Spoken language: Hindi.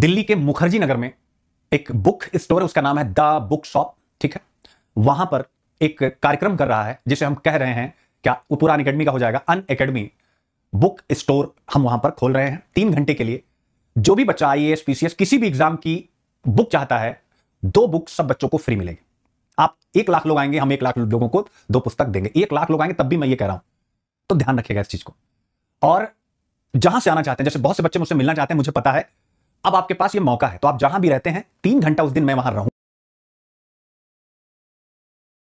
दिल्ली के मुखर्जी नगर में एक बुक स्टोर है उसका नाम है द बुक शॉप ठीक है वहां पर एक कार्यक्रम कर रहा है जिसे हम कह रहे हैं क्या पुरान अकेडमी का हो जाएगा अन अकेडमी बुक स्टोर हम वहां पर खोल रहे हैं तीन घंटे के लिए जो भी बच्चा आई एस पीसीएस किसी भी एग्जाम की बुक चाहता है दो बुक सब बच्चों को फ्री मिलेगी आप एक लाख लोग आएंगे हम एक लाख लोगों को दो पुस्तक देंगे एक लाख लोग आएंगे तब भी मैं ये कह रहा हूं तो ध्यान रखिएगा इस चीज को और जहां से आना चाहते हैं जैसे बहुत से बच्चे मुझसे मिलना चाहते हैं मुझे पता है अब आपके पास ये मौका है तो आप जहां भी रहते हैं तीन घंटा उस दिन मैं वहां रहूं